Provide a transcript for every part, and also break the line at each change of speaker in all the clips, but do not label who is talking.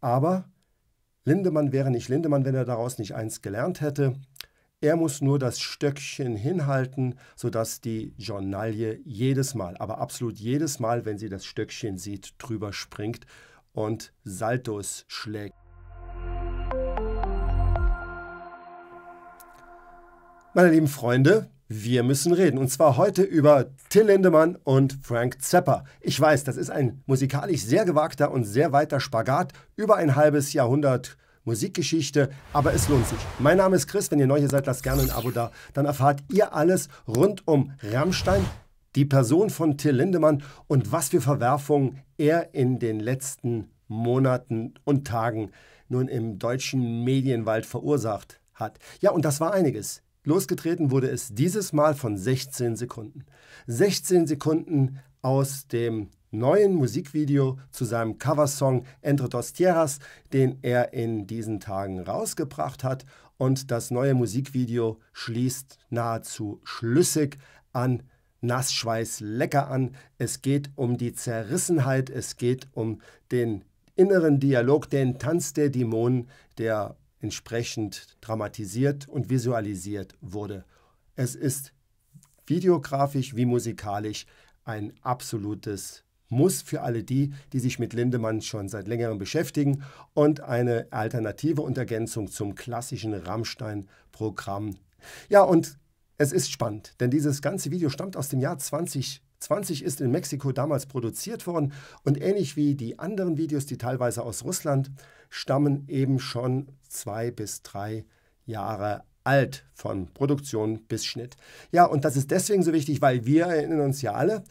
Aber Lindemann wäre nicht Lindemann, wenn er daraus nicht eins gelernt hätte. Er muss nur das Stöckchen hinhalten, sodass die Journalie jedes Mal, aber absolut jedes Mal, wenn sie das Stöckchen sieht, drüber springt und Saltos schlägt. Meine lieben Freunde, wir müssen reden. Und zwar heute über Till Lindemann und Frank Zappa. Ich weiß, das ist ein musikalisch sehr gewagter und sehr weiter Spagat über ein halbes Jahrhundert. Musikgeschichte, aber es lohnt sich. Mein Name ist Chris, wenn ihr neu hier seid, lasst gerne ein Abo da. Dann erfahrt ihr alles rund um Rammstein, die Person von Till Lindemann und was für Verwerfungen er in den letzten Monaten und Tagen nun im deutschen Medienwald verursacht hat. Ja, und das war einiges. Losgetreten wurde es dieses Mal von 16 Sekunden. 16 Sekunden aus dem neuen Musikvideo zu seinem Coversong Entre dos Tierras, den er in diesen Tagen rausgebracht hat. Und das neue Musikvideo schließt nahezu schlüssig an Nassschweiß lecker an. Es geht um die Zerrissenheit, es geht um den inneren Dialog, den Tanz der Dämonen, der entsprechend dramatisiert und visualisiert wurde. Es ist videografisch wie musikalisch ein absolutes Muss für alle die, die sich mit Lindemann schon seit längerem beschäftigen und eine alternative Untergänzung zum klassischen Rammstein-Programm. Ja, und es ist spannend, denn dieses ganze Video stammt aus dem Jahr 2020. 20 ist in Mexiko damals produziert worden und ähnlich wie die anderen Videos, die teilweise aus Russland stammen, eben schon zwei bis drei Jahre alt von Produktion bis Schnitt. Ja, und das ist deswegen so wichtig, weil wir erinnern uns ja alle,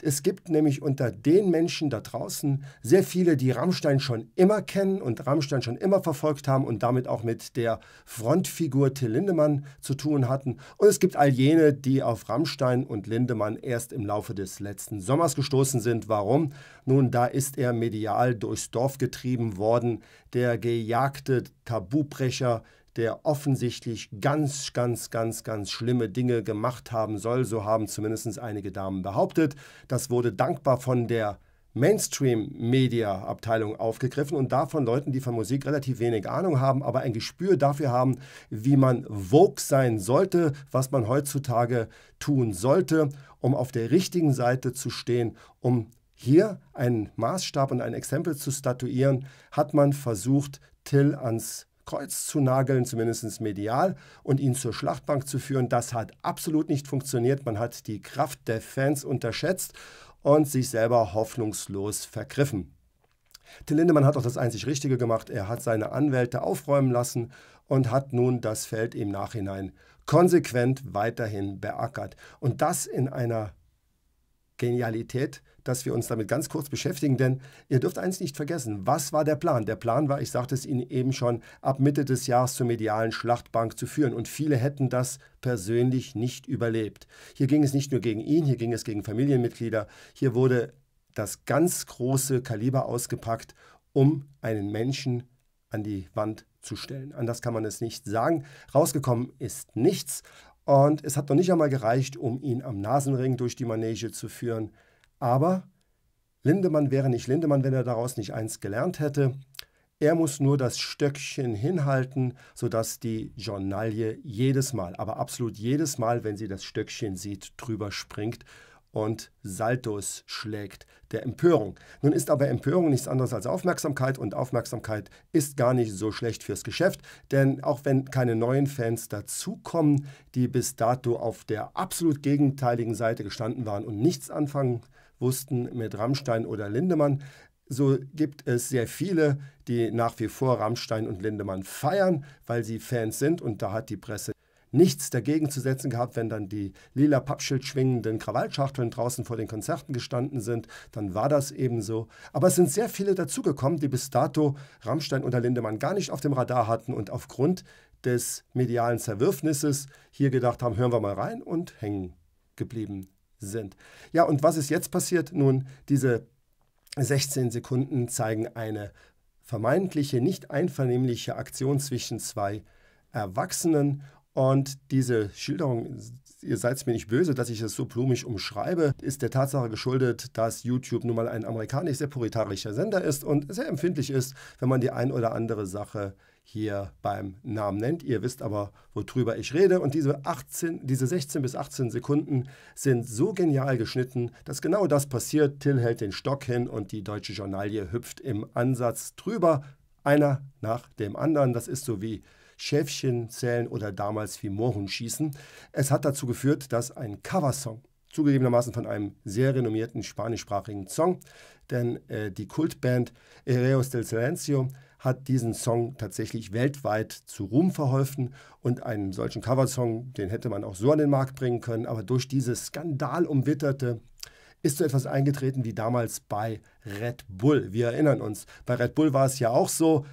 es gibt nämlich unter den Menschen da draußen sehr viele, die Rammstein schon immer kennen und Rammstein schon immer verfolgt haben und damit auch mit der Frontfigur Till Lindemann zu tun hatten. Und es gibt all jene, die auf Rammstein und Lindemann erst im Laufe des letzten Sommers gestoßen sind. Warum? Nun, da ist er medial durchs Dorf getrieben worden, der gejagte Tabubrecher, der offensichtlich ganz, ganz, ganz, ganz schlimme Dinge gemacht haben soll. So haben zumindest einige Damen behauptet. Das wurde dankbar von der Mainstream-Media-Abteilung aufgegriffen und davon Leuten, die von Musik relativ wenig Ahnung haben, aber ein Gespür dafür haben, wie man Vogue sein sollte, was man heutzutage tun sollte, um auf der richtigen Seite zu stehen, um hier einen Maßstab und ein Exempel zu statuieren, hat man versucht, Till ans Kreuz zu nageln, zumindest medial, und ihn zur Schlachtbank zu führen. Das hat absolut nicht funktioniert. Man hat die Kraft der Fans unterschätzt und sich selber hoffnungslos vergriffen. Till Lindemann hat auch das einzig Richtige gemacht. Er hat seine Anwälte aufräumen lassen und hat nun das Feld im Nachhinein konsequent weiterhin beackert. Und das in einer Genialität, dass wir uns damit ganz kurz beschäftigen, denn ihr dürft eins nicht vergessen, was war der Plan? Der Plan war, ich sagte es Ihnen eben schon, ab Mitte des Jahres zur medialen Schlachtbank zu führen und viele hätten das persönlich nicht überlebt. Hier ging es nicht nur gegen ihn, hier ging es gegen Familienmitglieder, hier wurde das ganz große Kaliber ausgepackt, um einen Menschen an die Wand zu stellen. Anders kann man es nicht sagen. Rausgekommen ist nichts, und es hat noch nicht einmal gereicht, um ihn am Nasenring durch die Manege zu führen. Aber Lindemann wäre nicht Lindemann, wenn er daraus nicht eins gelernt hätte. Er muss nur das Stöckchen hinhalten, sodass die Journalie jedes Mal, aber absolut jedes Mal, wenn sie das Stöckchen sieht, drüber springt und Saltos schlägt der Empörung. Nun ist aber Empörung nichts anderes als Aufmerksamkeit und Aufmerksamkeit ist gar nicht so schlecht fürs Geschäft, denn auch wenn keine neuen Fans dazukommen, die bis dato auf der absolut gegenteiligen Seite gestanden waren und nichts anfangen wussten mit Rammstein oder Lindemann, so gibt es sehr viele, die nach wie vor Rammstein und Lindemann feiern, weil sie Fans sind und da hat die Presse nichts dagegen zu setzen gehabt, wenn dann die lila Pappschild schwingenden Krawallschachteln draußen vor den Konzerten gestanden sind, dann war das eben so. Aber es sind sehr viele dazugekommen, die bis dato Rammstein unter Lindemann gar nicht auf dem Radar hatten und aufgrund des medialen Zerwürfnisses hier gedacht haben, hören wir mal rein und hängen geblieben sind. Ja, und was ist jetzt passiert? Nun, diese 16 Sekunden zeigen eine vermeintliche, nicht einvernehmliche Aktion zwischen zwei Erwachsenen und diese Schilderung, ihr seid mir nicht böse, dass ich es so blumig umschreibe, ist der Tatsache geschuldet, dass YouTube nun mal ein amerikanisch sehr puritarischer Sender ist und sehr empfindlich ist, wenn man die ein oder andere Sache hier beim Namen nennt. Ihr wisst aber, worüber ich rede. Und diese, 18, diese 16 bis 18 Sekunden sind so genial geschnitten, dass genau das passiert. Till hält den Stock hin und die deutsche Journalie hüpft im Ansatz drüber, einer nach dem anderen. Das ist so wie Schäfchen zählen oder damals wie Fimoren schießen. Es hat dazu geführt, dass ein Coversong, zugegebenermaßen von einem sehr renommierten spanischsprachigen Song, denn äh, die Kultband Hereos del Silencio hat diesen Song tatsächlich weltweit zu Ruhm verholfen und einen solchen Coversong, den hätte man auch so an den Markt bringen können, aber durch diese skandalumwitterte ist so etwas eingetreten wie damals bei Red Bull. Wir erinnern uns, bei Red Bull war es ja auch so,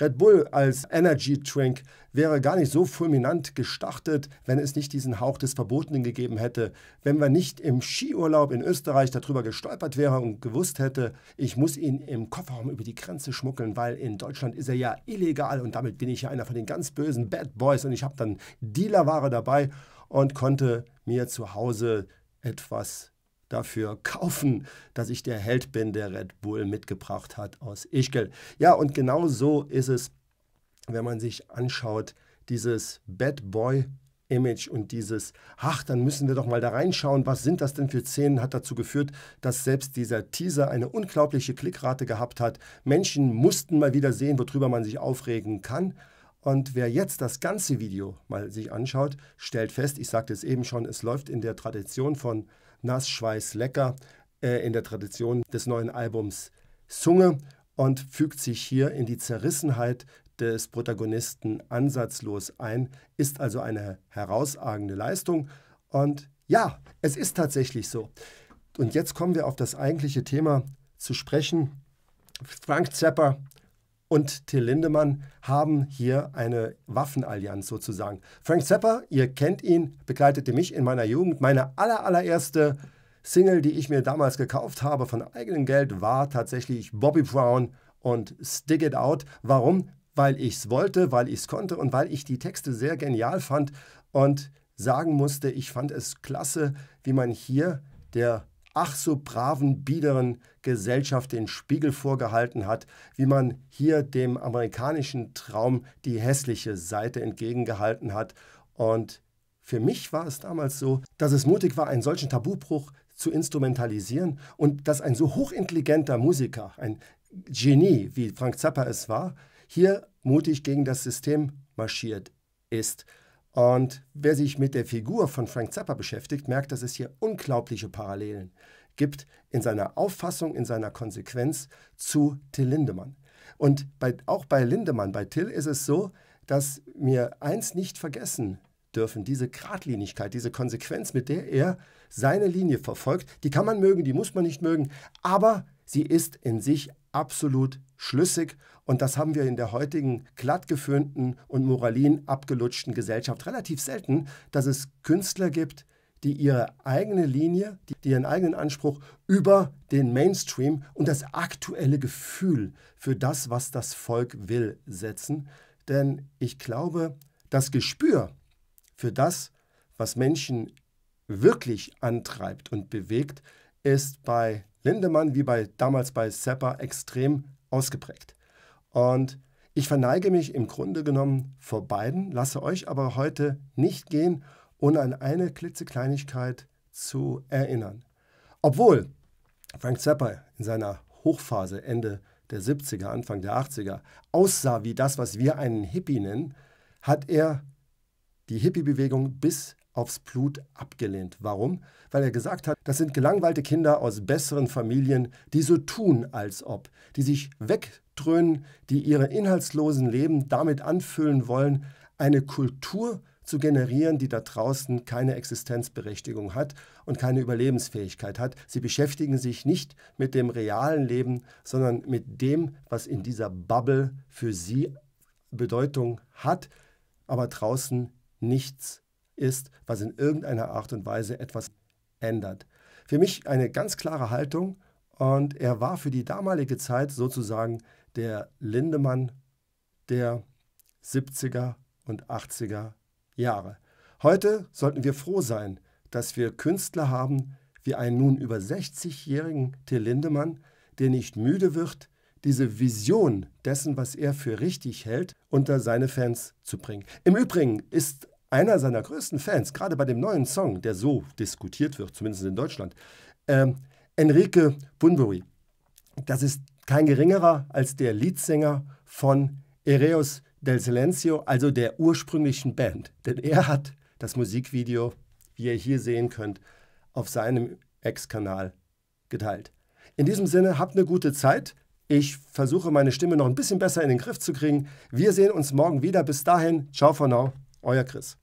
Red Bull als Energy Drink wäre gar nicht so fulminant gestartet, wenn es nicht diesen Hauch des Verbotenen gegeben hätte, wenn man nicht im Skiurlaub in Österreich darüber gestolpert wäre und gewusst hätte, ich muss ihn im Kofferraum über die Grenze schmuggeln, weil in Deutschland ist er ja illegal und damit bin ich ja einer von den ganz bösen Bad Boys und ich habe dann Dealerware dabei und konnte mir zu Hause etwas dafür kaufen, dass ich der Held bin, der Red Bull mitgebracht hat aus Ischgl. Ja, und genau so ist es, wenn man sich anschaut, dieses Bad Boy Image und dieses, ach, dann müssen wir doch mal da reinschauen, was sind das denn für Szenen, hat dazu geführt, dass selbst dieser Teaser eine unglaubliche Klickrate gehabt hat. Menschen mussten mal wieder sehen, worüber man sich aufregen kann. Und wer jetzt das ganze Video mal sich anschaut, stellt fest, ich sagte es eben schon, es läuft in der Tradition von Nass, Schweiß, lecker äh, in der Tradition des neuen Albums Zunge und fügt sich hier in die Zerrissenheit des Protagonisten ansatzlos ein, ist also eine herausragende Leistung und ja, es ist tatsächlich so. Und jetzt kommen wir auf das eigentliche Thema zu sprechen. Frank Zappa und Till Lindemann haben hier eine Waffenallianz sozusagen. Frank Zappa, ihr kennt ihn, begleitete mich in meiner Jugend. Meine aller, allererste Single, die ich mir damals gekauft habe von eigenem Geld, war tatsächlich Bobby Brown und Stick It Out. Warum? Weil ich es wollte, weil ich es konnte und weil ich die Texte sehr genial fand und sagen musste, ich fand es klasse, wie man hier der ach so braven, biederen Gesellschaft den Spiegel vorgehalten hat, wie man hier dem amerikanischen Traum die hässliche Seite entgegengehalten hat. Und für mich war es damals so, dass es mutig war, einen solchen Tabubruch zu instrumentalisieren und dass ein so hochintelligenter Musiker, ein Genie, wie Frank Zappa es war, hier mutig gegen das System marschiert ist. Und wer sich mit der Figur von Frank Zappa beschäftigt, merkt, dass es hier unglaubliche Parallelen gibt in seiner Auffassung, in seiner Konsequenz zu Till Lindemann. Und bei, auch bei Lindemann, bei Till ist es so, dass wir eins nicht vergessen dürfen, diese Gradlinigkeit, diese Konsequenz, mit der er seine Linie verfolgt, die kann man mögen, die muss man nicht mögen, aber Sie ist in sich absolut schlüssig und das haben wir in der heutigen glatt geföhnten und moralin abgelutschten Gesellschaft relativ selten, dass es Künstler gibt, die ihre eigene Linie, die ihren eigenen Anspruch über den Mainstream und das aktuelle Gefühl für das, was das Volk will, setzen. Denn ich glaube, das Gespür für das, was Menschen wirklich antreibt und bewegt, ist bei Lindemann wie bei, damals bei Zappa extrem ausgeprägt. Und ich verneige mich im Grunde genommen vor beiden, lasse euch aber heute nicht gehen, ohne an eine klitzekleinigkeit zu erinnern. Obwohl Frank Zappa in seiner Hochphase Ende der 70er, Anfang der 80er aussah wie das, was wir einen Hippie nennen, hat er die Hippie-Bewegung bis aufs Blut abgelehnt. Warum? Weil er gesagt hat, das sind gelangweilte Kinder aus besseren Familien, die so tun, als ob, die sich wegdröhnen, die ihre inhaltslosen Leben damit anfüllen wollen, eine Kultur zu generieren, die da draußen keine Existenzberechtigung hat und keine Überlebensfähigkeit hat. Sie beschäftigen sich nicht mit dem realen Leben, sondern mit dem, was in dieser Bubble für sie Bedeutung hat, aber draußen nichts ist, was in irgendeiner Art und Weise etwas ändert. Für mich eine ganz klare Haltung und er war für die damalige Zeit sozusagen der Lindemann der 70er und 80er Jahre. Heute sollten wir froh sein, dass wir Künstler haben wie einen nun über 60-jährigen Till Lindemann, der nicht müde wird, diese Vision dessen, was er für richtig hält, unter seine Fans zu bringen. Im Übrigen ist einer seiner größten Fans, gerade bei dem neuen Song, der so diskutiert wird, zumindest in Deutschland, ähm, Enrique Bunbury. Das ist kein geringerer als der Leadsänger von Ereos del Silencio, also der ursprünglichen Band. Denn er hat das Musikvideo, wie ihr hier sehen könnt, auf seinem Ex-Kanal geteilt. In diesem Sinne, habt eine gute Zeit. Ich versuche meine Stimme noch ein bisschen besser in den Griff zu kriegen. Wir sehen uns morgen wieder. Bis dahin, ciao for now. Euer Chris.